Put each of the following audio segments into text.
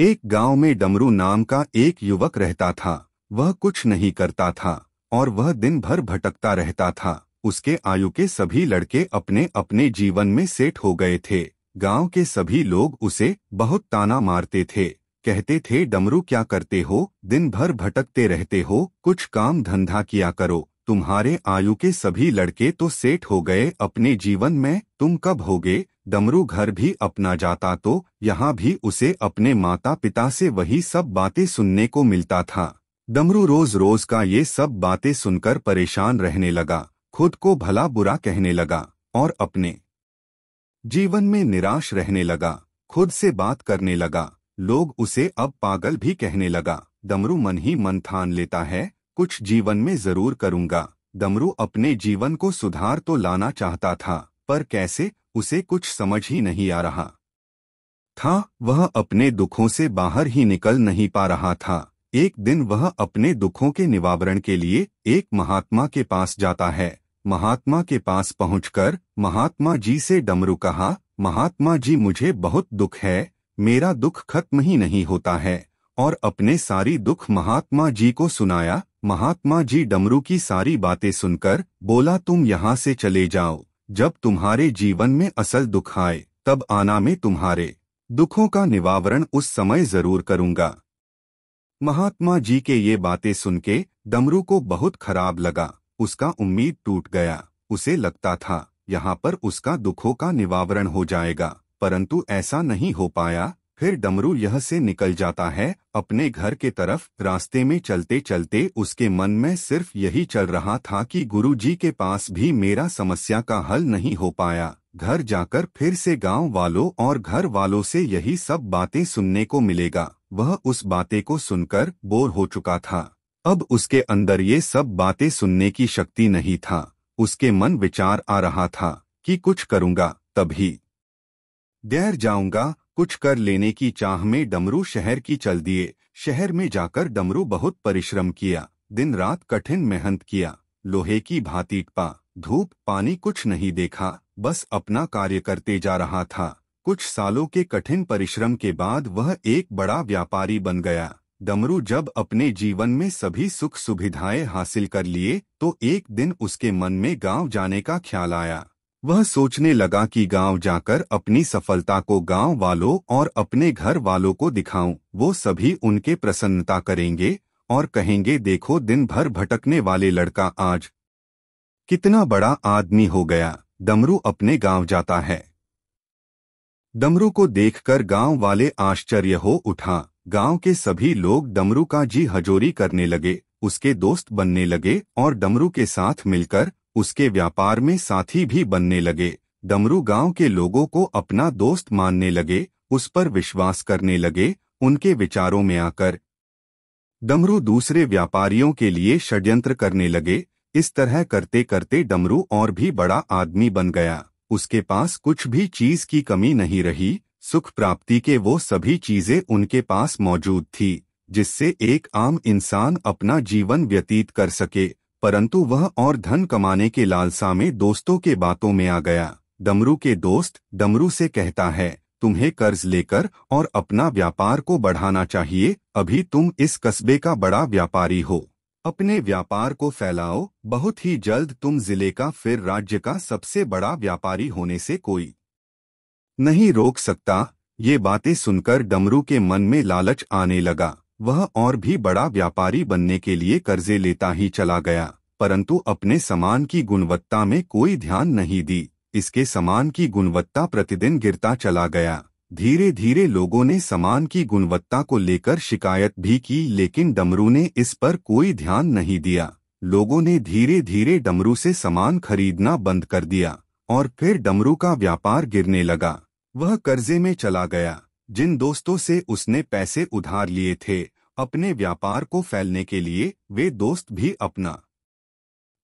एक गांव में डमरू नाम का एक युवक रहता था वह कुछ नहीं करता था और वह दिन भर भटकता रहता था उसके आयु के सभी लड़के अपने अपने जीवन में सेट हो गए थे गांव के सभी लोग उसे बहुत ताना मारते थे कहते थे डमरू क्या करते हो दिन भर भटकते रहते हो कुछ काम धंधा किया करो तुम्हारे आयु के सभी लड़के तो सेठ हो गए अपने जीवन में तुम कब होगे डमरू घर भी अपना जाता तो यहाँ भी उसे अपने माता पिता से वही सब बातें सुनने को मिलता था डमरू रोज रोज का ये सब बातें सुनकर परेशान रहने लगा खुद को भला बुरा कहने लगा और अपने जीवन में निराश रहने लगा खुद से बात करने लगा लोग उसे अब पागल भी कहने लगा डमरू मन ही मन थान लेता है कुछ जीवन में जरूर करूंगा दमरू अपने जीवन को सुधार तो लाना चाहता था पर कैसे उसे कुछ समझ ही नहीं आ रहा था वह अपने दुखों से बाहर ही निकल नहीं पा रहा था एक दिन वह अपने दुखों के निवारण के लिए एक महात्मा के पास जाता है महात्मा के पास पहुंचकर महात्मा जी से डमरू कहा महात्मा जी मुझे बहुत दुख है मेरा दुख खत्म ही नहीं होता है और अपने सारी दुख महात्मा जी को सुनाया महात्मा जी डमरू की सारी बातें सुनकर बोला तुम यहाँ से चले जाओ जब तुम्हारे जीवन में असल दुख आए तब आना में तुम्हारे दुखों का निवारण उस समय जरूर करूंगा महात्मा जी के ये बातें सुन के डमरू को बहुत खराब लगा उसका उम्मीद टूट गया उसे लगता था यहाँ पर उसका दुखों का निवारण हो जाएगा परंतु ऐसा नहीं हो पाया फिर डमरू यह से निकल जाता है अपने घर के तरफ रास्ते में चलते चलते उसके मन में सिर्फ यही चल रहा था कि गुरुजी के पास भी मेरा समस्या का हल नहीं हो पाया घर जाकर फिर से गांव वालों और घर वालों से यही सब बातें सुनने को मिलेगा वह उस बातें को सुनकर बोर हो चुका था अब उसके अंदर ये सब बातें सुनने की शक्ति नहीं था उसके मन विचार आ रहा था कि कुछ करूँगा तभी गैर जाऊंगा कुछ कर लेने की चाह में डमरू शहर की चल दिए शहर में जाकर डमरू बहुत परिश्रम किया दिन रात कठिन मेहनत किया लोहे की भांति पा धूप पानी कुछ नहीं देखा बस अपना कार्य करते जा रहा था कुछ सालों के कठिन परिश्रम के बाद वह एक बड़ा व्यापारी बन गया डमरू जब अपने जीवन में सभी सुख सुविधाएं हासिल कर लिए तो एक दिन उसके मन में गांव जाने का ख्याल आया वह सोचने लगा कि गांव जाकर अपनी सफलता को गांव वालों और अपने घर वालों को दिखाऊं, वो सभी उनके प्रसन्नता करेंगे और कहेंगे देखो दिन भर भटकने वाले लड़का आज कितना बड़ा आदमी हो गया दमरू अपने गांव जाता है दमरू को देखकर गांव वाले आश्चर्य हो उठा गांव के सभी लोग दमरू का जी हजोरी करने लगे उसके दोस्त बनने लगे और डमरू के साथ मिलकर उसके व्यापार में साथी भी बनने लगे डमरू गांव के लोगों को अपना दोस्त मानने लगे उस पर विश्वास करने लगे उनके विचारों में आकर डमरू दूसरे व्यापारियों के लिए षड्यंत्र करने लगे इस तरह करते करते डमरू और भी बड़ा आदमी बन गया उसके पास कुछ भी चीज की कमी नहीं रही सुख प्राप्ति के वो सभी चीजें उनके पास मौजूद थी जिससे एक आम इंसान अपना जीवन व्यतीत कर सके परंतु वह और धन कमाने के लालसा में दोस्तों के बातों में आ गया डमरू के दोस्त डमरू से कहता है तुम्हें कर्ज लेकर और अपना व्यापार को बढ़ाना चाहिए अभी तुम इस कस्बे का बड़ा व्यापारी हो अपने व्यापार को फैलाओ बहुत ही जल्द तुम जिले का फिर राज्य का सबसे बड़ा व्यापारी होने से कोई नहीं रोक सकता ये बातें सुनकर डमरू के मन में लालच आने लगा वह और भी बड़ा व्यापारी बनने के लिए कर्जे लेता ही चला गया परंतु अपने सामान की गुणवत्ता में कोई ध्यान नहीं दी इसके सामान की गुणवत्ता प्रतिदिन गिरता चला गया धीरे धीरे लोगों ने सामान की गुणवत्ता को लेकर शिकायत भी की लेकिन डमरू ने इस पर कोई ध्यान नहीं दिया लोगों ने धीरे धीरे डमरू से सामान खरीदना बंद कर दिया और फिर डमरू का व्यापार गिरने लगा वह कर्जे में चला गया जिन दोस्तों से उसने पैसे उधार लिए थे अपने व्यापार को फैलने के लिए वे दोस्त भी अपना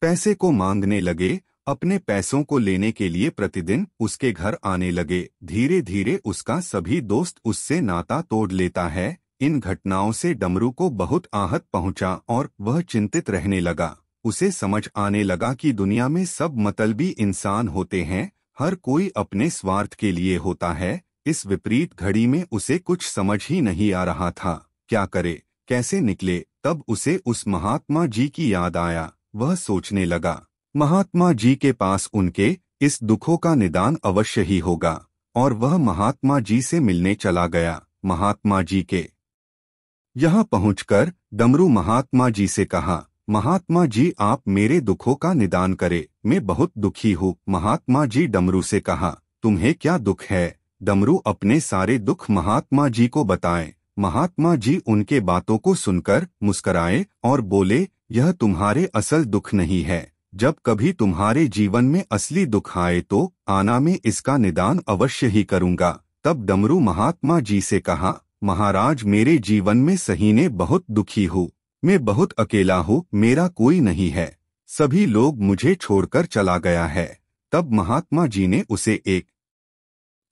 पैसे को मांगने लगे अपने पैसों को लेने के लिए प्रतिदिन उसके घर आने लगे धीरे धीरे उसका सभी दोस्त उससे नाता तोड़ लेता है इन घटनाओं से डमरू को बहुत आहत पहुंचा और वह चिंतित रहने लगा उसे समझ आने लगा कि दुनिया में सब मतलबी इंसान होते हैं हर कोई अपने स्वार्थ के लिए होता है इस विपरीत घड़ी में उसे कुछ समझ ही नहीं आ रहा था क्या करे कैसे निकले तब उसे उस महात्मा जी की याद आया वह सोचने लगा महात्मा जी के पास उनके इस दुखों का निदान अवश्य ही होगा और वह महात्मा जी से मिलने चला गया महात्मा जी के यहाँ पहुंचकर डमरू महात्मा जी से कहा महात्मा जी आप मेरे दुखों का निदान करे मैं बहुत दुखी हूँ महात्मा जी डमरू से कहा तुम्हें क्या दुख है डमरू अपने सारे दुख महात्मा जी को बताएं महात्मा जी उनके बातों को सुनकर मुस्कराए और बोले यह तुम्हारे असल दुख नहीं है जब कभी तुम्हारे जीवन में असली दुख आए तो आना में इसका निदान अवश्य ही करूंगा तब डमरू महात्मा जी से कहा महाराज मेरे जीवन में सही ने बहुत दुखी हूँ मैं बहुत अकेला हूँ मेरा कोई नहीं है सभी लोग मुझे छोड़कर चला गया है तब महात्मा जी ने उसे एक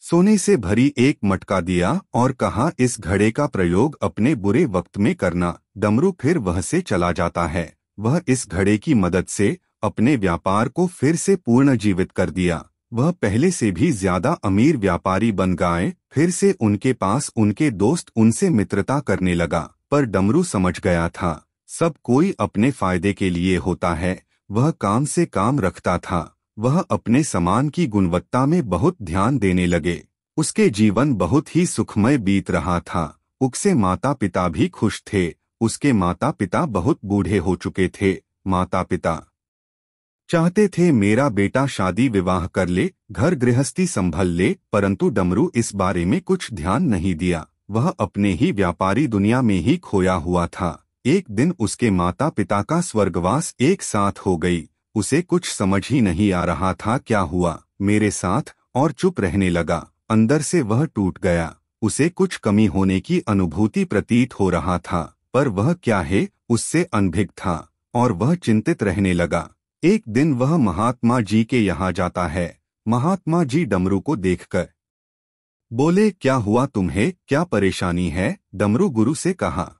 सोने से भरी एक मटका दिया और कहा इस घड़े का प्रयोग अपने बुरे वक्त में करना डमरू फिर वह से चला जाता है वह इस घड़े की मदद से अपने व्यापार को फिर से पूर्ण जीवित कर दिया वह पहले से भी ज्यादा अमीर व्यापारी बन गए फिर से उनके पास उनके दोस्त उनसे मित्रता करने लगा पर डमरू समझ गया था सब कोई अपने फायदे के लिए होता है वह काम से काम रखता था वह अपने सामान की गुणवत्ता में बहुत ध्यान देने लगे उसके जीवन बहुत ही सुखमय बीत रहा था उससे माता पिता भी खुश थे उसके माता पिता बहुत बूढ़े हो चुके थे माता पिता चाहते थे मेरा बेटा शादी विवाह कर ले घर गृहस्थी संभल ले परंतु डमरू इस बारे में कुछ ध्यान नहीं दिया वह अपने ही व्यापारी दुनिया में ही खोया हुआ था एक दिन उसके माता पिता का स्वर्गवास एक साथ हो गई उसे कुछ समझ ही नहीं आ रहा था क्या हुआ मेरे साथ और चुप रहने लगा अंदर से वह टूट गया उसे कुछ कमी होने की अनुभूति प्रतीत हो रहा था पर वह क्या है उससे अनभिग था और वह चिंतित रहने लगा एक दिन वह महात्मा जी के यहाँ जाता है महात्मा जी डमरू को देखकर बोले क्या हुआ तुम्हें क्या परेशानी है डमरू गुरु से कहा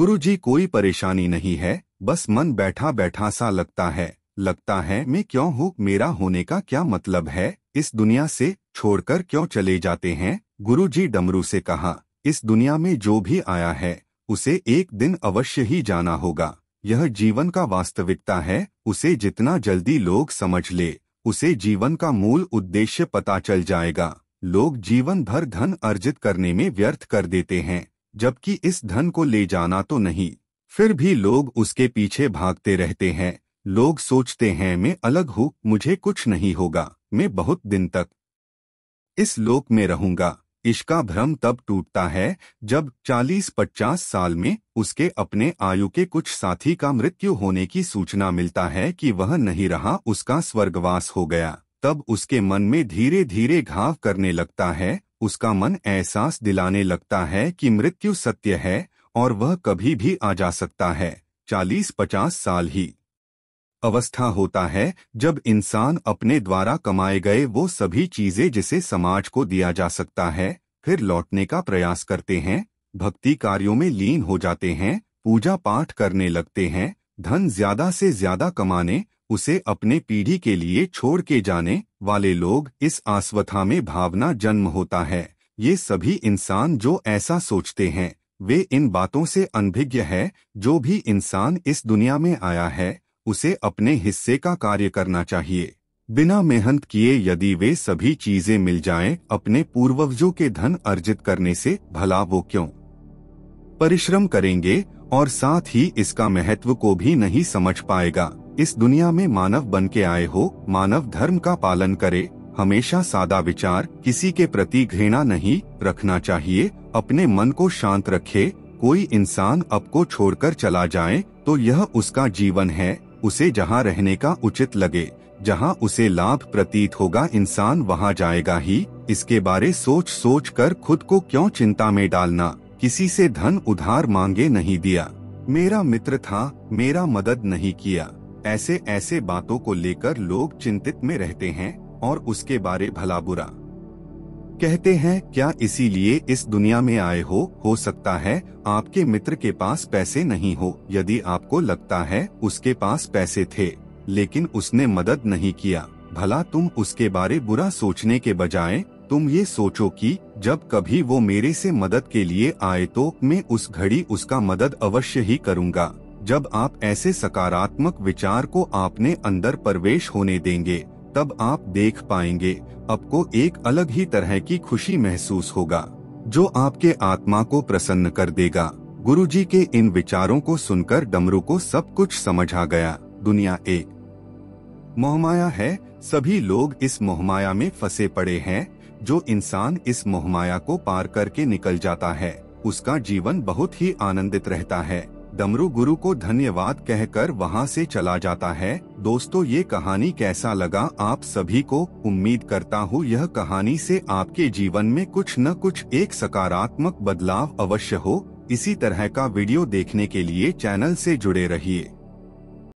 गुरुजी कोई परेशानी नहीं है बस मन बैठा बैठा सा लगता है लगता है मैं क्यों हूँ मेरा होने का क्या मतलब है इस दुनिया से छोड़कर क्यों चले जाते हैं गुरुजी डमरू से कहा इस दुनिया में जो भी आया है उसे एक दिन अवश्य ही जाना होगा यह जीवन का वास्तविकता है उसे जितना जल्दी लोग समझ ले उसे जीवन का मूल उद्देश्य पता चल जाएगा लोग जीवन भर धन अर्जित करने में व्यर्थ कर देते हैं जबकि इस धन को ले जाना तो नहीं फिर भी लोग उसके पीछे भागते रहते हैं लोग सोचते हैं मैं अलग हूँ मुझे कुछ नहीं होगा मैं बहुत दिन तक इस लोक में रहूंगा इसका भ्रम तब टूटता है जब 40-50 साल में उसके अपने आयु के कुछ साथी का मृत्यु होने की सूचना मिलता है कि वह नहीं रहा उसका स्वर्गवास हो गया तब उसके मन में धीरे धीरे घाव करने लगता है उसका मन एहसास दिलाने लगता है कि मृत्यु सत्य है और वह कभी भी आ जा सकता है चालीस पचास साल ही अवस्था होता है जब इंसान अपने द्वारा कमाए गए वो सभी चीजें जिसे समाज को दिया जा सकता है फिर लौटने का प्रयास करते हैं भक्ति कार्यों में लीन हो जाते हैं पूजा पाठ करने लगते हैं धन ज्यादा से ज्यादा कमाने उसे अपने पीढ़ी के लिए छोड़ के जाने वाले लोग इस आस्वथा में भावना जन्म होता है ये सभी इंसान जो ऐसा सोचते हैं वे इन बातों से अनभिज्ञ है जो भी इंसान इस दुनिया में आया है उसे अपने हिस्से का कार्य करना चाहिए बिना मेहनत किए यदि वे सभी चीजें मिल जाएं, अपने पूर्वजों के धन अर्जित करने से भला वो क्यों परिश्रम करेंगे और साथ ही इसका महत्व को भी नहीं समझ पाएगा इस दुनिया में मानव बन के आए हो मानव धर्म का पालन करे हमेशा सादा विचार किसी के प्रति घृणा नहीं रखना चाहिए अपने मन को शांत रखे कोई इंसान आपको छोड़कर चला जाए तो यह उसका जीवन है उसे जहाँ रहने का उचित लगे जहाँ उसे लाभ प्रतीत होगा इंसान वहाँ जाएगा ही इसके बारे सोच सोच कर खुद को क्यों चिंता में डालना किसी से धन उधार मांगे नहीं दिया मेरा मित्र था मेरा मदद नहीं किया ऐसे ऐसे बातों को लेकर लोग चिंतित में रहते हैं और उसके बारे भला बुरा कहते हैं क्या इसीलिए इस दुनिया में आए हो हो सकता है आपके मित्र के पास पैसे नहीं हो यदि आपको लगता है उसके पास पैसे थे लेकिन उसने मदद नहीं किया भला तुम उसके बारे बुरा सोचने के बजाय तुम ये सोचो कि जब कभी वो मेरे से मदद के लिए आए तो मैं उस घड़ी उसका मदद अवश्य ही करूँगा जब आप ऐसे सकारात्मक विचार को आपने अंदर प्रवेश होने देंगे तब आप देख पाएंगे आपको एक अलग ही तरह की खुशी महसूस होगा जो आपके आत्मा को प्रसन्न कर देगा गुरुजी के इन विचारों को सुनकर डमरू को सब कुछ समझ आ गया दुनिया एक मोहमाया है सभी लोग इस मोहमाया में फंसे पड़े हैं जो इंसान इस मोहमाया को पार करके निकल जाता है उसका जीवन बहुत ही आनंदित रहता है डमरू गुरु को धन्यवाद कहकर वहाँ से चला जाता है दोस्तों ये कहानी कैसा लगा आप सभी को उम्मीद करता हूँ यह कहानी से आपके जीवन में कुछ न कुछ एक सकारात्मक बदलाव अवश्य हो इसी तरह का वीडियो देखने के लिए चैनल से जुड़े रहिए